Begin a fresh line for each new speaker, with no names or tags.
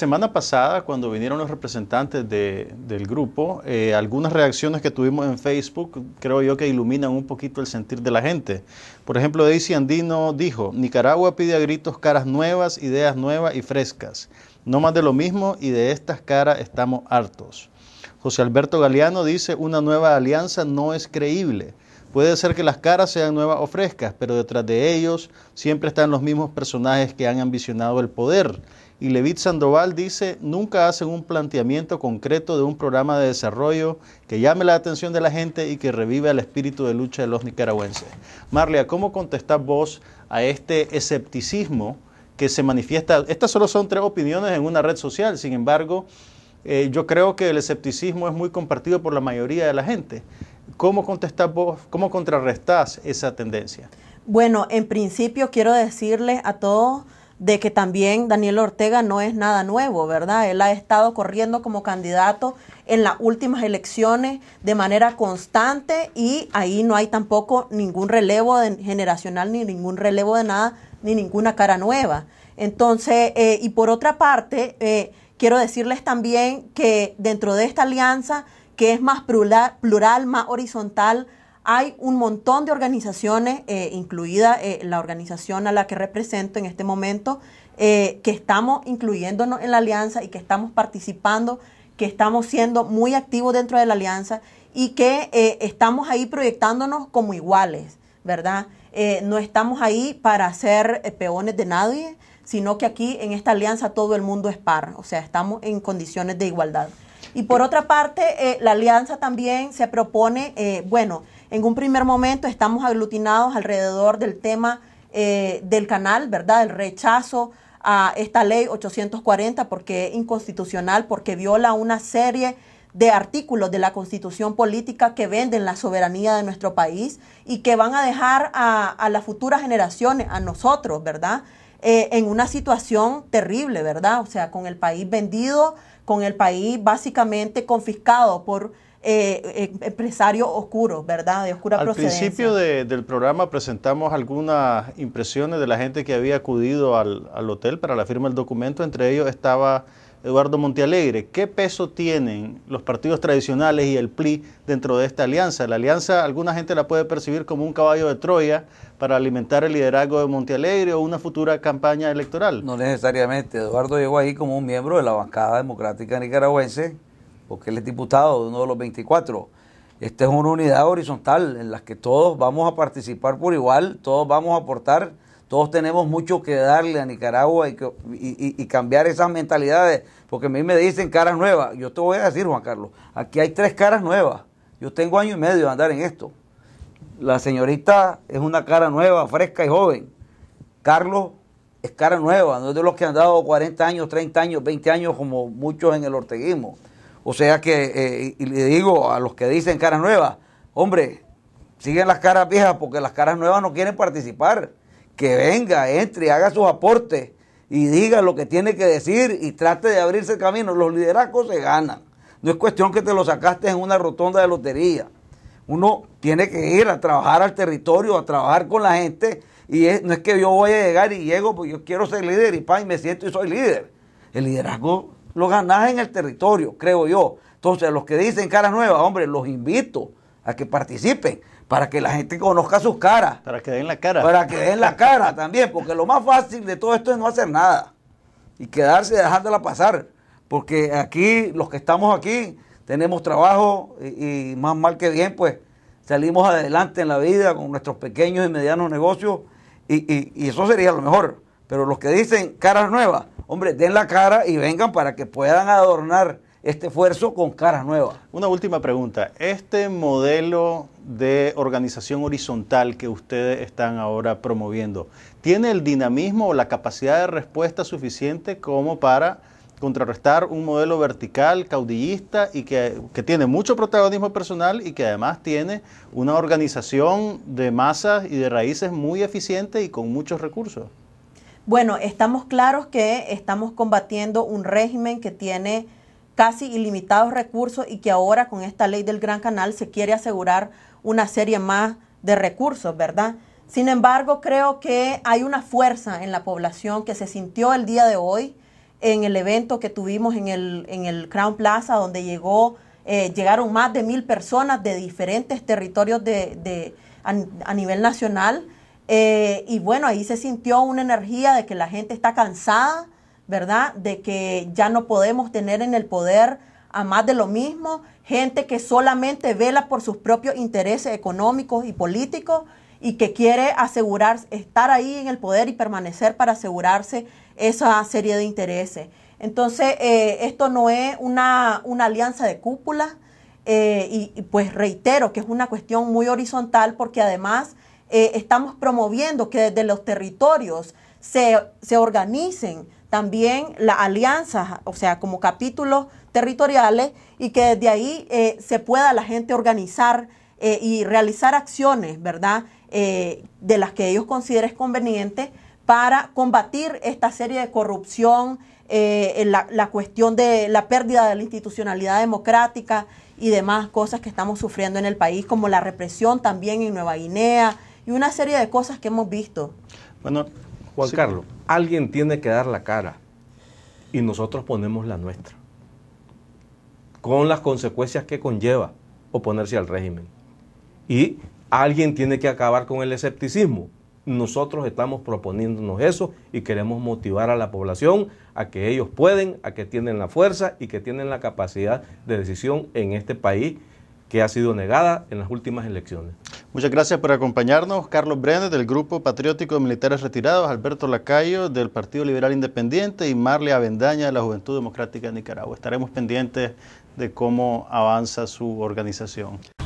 semana pasada, cuando vinieron los representantes del grupo, eh, algunas reacciones que tuvimos en Facebook creo yo que iluminan un poquito el sentir de la gente. Por ejemplo, Daisy Andino dijo, Nicaragua pide a gritos caras nuevas, ideas nuevas y frescas. No más de lo mismo y de estas caras estamos hartos. José Alberto Galeano dice, una nueva alianza no es creíble. Puede ser que las caras sean nuevas o frescas, pero detrás de ellos siempre están los mismos personajes que han ambicionado el poder y Levit Sandoval dice, nunca hacen un planteamiento concreto de un programa de desarrollo que llame la atención de la gente y que revive el espíritu de lucha de los nicaragüenses. Marlia, ¿cómo contestás vos a este escepticismo que se manifiesta? Estas solo son tres opiniones en una red social, sin embargo, eh, yo creo que el escepticismo es muy compartido por la mayoría de la gente. ¿Cómo contestás vos, cómo contrarrestás esa tendencia?
Bueno, en principio quiero decirles a todos de que también Daniel Ortega no es nada nuevo, ¿verdad? Él ha estado corriendo como candidato en las últimas elecciones de manera constante y ahí no hay tampoco ningún relevo generacional, ni ningún relevo de nada, ni ninguna cara nueva. Entonces, eh, y por otra parte, eh, quiero decirles también que dentro de esta alianza, que es más plural, plural más horizontal, hay un montón de organizaciones, eh, incluida eh, la organización a la que represento en este momento, eh, que estamos incluyéndonos en la alianza y que estamos participando, que estamos siendo muy activos dentro de la alianza y que estamos ahí proyectándonos como iguales, ¿verdad? no estamos ahí para ser peones de nadie, sino que aquí en esta alianza todo el mundo es par, o sea, estamos en condiciones de igualdad. Y por otra parte, la alianza también se propone, bueno, en un primer momento estamos aglutinados alrededor del tema eh, del canal, ¿verdad? El rechazo a esta ley 840 porque es inconstitucional, porque viola una serie de artículos de la constitución política que venden la soberanía de nuestro país y que van a dejar a, las futuras generaciones, a nosotros, ¿verdad? Eh, en una situación terrible, ¿verdad? O sea, con el país vendido, con el país básicamente confiscado por eh, eh, empresario oscuro ¿verdad? De oscura procedencia. Al
principio del programa presentamos algunas impresiones de la gente que había acudido al, al hotel para la firma del documento. Entre ellos estaba Eduardo Montealegre. ¿Qué peso tienen los partidos tradicionales y el PLI dentro de esta alianza? La alianza, alguna gente la puede percibir como un caballo de Troya para alimentar
el liderazgo de Montealegre o una futura campaña electoral. No necesariamente. Eduardo llegó ahí como un miembro de la bancada democrática nicaragüense porque él es diputado de uno de los 24. Esta es una unidad horizontal en la que todos vamos a participar por igual, todos vamos a aportar, todos tenemos mucho que darle a Nicaragua y, que, cambiar esas mentalidades, porque a mí me dicen caras nuevas. Yo te voy a decir, Juan Carlos, aquí hay tres caras nuevas. Yo tengo año y medio de andar en esto. La señorita es una cara nueva, fresca y joven. Carlos es cara nueva, no es de los que han dado 40 años, 30 años, 20 años como muchos en el orteguismo. O sea que, eh, y le digo a los que dicen caras nuevas, hombre, siguen las caras viejas porque las caras nuevas no quieren participar. Que venga, entre, haga sus aportes y diga lo que tiene que decir y trate de abrirse el camino. Los liderazgos se ganan. No es cuestión que te lo sacaste en una rotonda de lotería. Uno tiene que ir a trabajar al territorio, a trabajar con la gente. Y no es que yo voy a llegar y llego, porque yo quiero ser líder y, y me siento y soy líder. El liderazgo los ganás en el territorio, creo yo. Entonces, los que dicen caras nuevas, hombre, los invito a que participen, para que la gente conozca sus caras. Para que den la cara. Para que den la cara también, porque lo más fácil de todo esto es no hacer nada y quedarse dejándola pasar, porque aquí, los que estamos aquí, tenemos trabajo y, más mal que bien, pues salimos adelante en la vida con nuestros pequeños y medianos negocios y, y, y eso sería lo mejor. Pero los que dicen caras nuevas, hombre, den la cara y vengan para que puedan adornar este esfuerzo con caras nuevas. Una última pregunta.
Este modelo de organización horizontal que ustedes están ahora promoviendo, ¿tiene el dinamismo o la capacidad de respuesta suficiente como para contrarrestar un modelo vertical, caudillista y que, que, tiene mucho protagonismo personal y que además tiene una organización de masas y de raíces muy eficiente y con muchos recursos?
Bueno, estamos claros que estamos combatiendo un régimen que tiene casi ilimitados recursos y que ahora con esta ley del Gran Canal se quiere asegurar una serie más de recursos, ¿verdad? Sin embargo, creo que hay una fuerza en la población que se sintió el día de hoy en el evento que tuvimos en el, en el Crown Plaza, donde llegó, eh, llegaron más de mil personas de diferentes territorios de, a nivel nacional eh, y bueno, ahí se sintió una energía de que la gente está cansada, ¿verdad? De que ya no podemos tener en el poder a más de lo mismo, gente que solamente vela por sus propios intereses económicos y políticos y que quiere asegurar estar ahí en el poder y permanecer para asegurarse esa serie de intereses. Entonces, eh, esto no es una, alianza de cúpula, eh, y pues reitero que es una cuestión muy horizontal porque además eh, estamos promoviendo que desde los territorios se, se organicen también las alianzas, o sea, como capítulos territoriales y que desde ahí eh, se pueda la gente organizar eh, y realizar acciones, ¿verdad? de las que ellos consideren convenientes para combatir esta serie de corrupción, la, la, cuestión de la pérdida de la institucionalidad democrática y demás cosas que estamos sufriendo en el país, como la represión también en Nueva Guinea, y una serie de cosas que hemos visto.
Bueno, Juan Carlos, alguien tiene que dar la cara y nosotros ponemos la nuestra, con las consecuencias que conlleva oponerse al régimen. Y alguien tiene que acabar con el escepticismo. Nosotros estamos proponiéndonos eso y queremos motivar a la población a que ellos pueden, a que tienen la fuerza y que tienen la capacidad de decisión en este país que ha sido negada en las últimas elecciones. Muchas gracias por acompañarnos. Carlos Brenes del Grupo Patriótico de Militares Retirados, Alberto Lacayo del Partido Liberal Independiente y Marle Avendaña de la Juventud Democrática de Nicaragua. Estaremos pendientes de cómo avanza su organización.